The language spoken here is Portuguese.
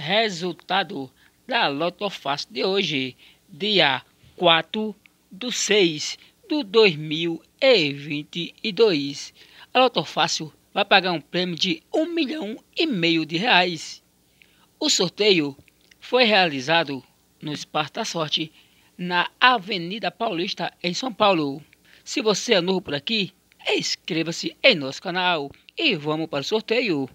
Resultado da Lotofácil de hoje, dia 4 do 6 do 2022. A Lotofácil vai pagar um prêmio de um milhão e meio de reais. O sorteio foi realizado no Esparta Sorte, na Avenida Paulista, em São Paulo. Se você é novo por aqui, inscreva-se em nosso canal e vamos para o sorteio.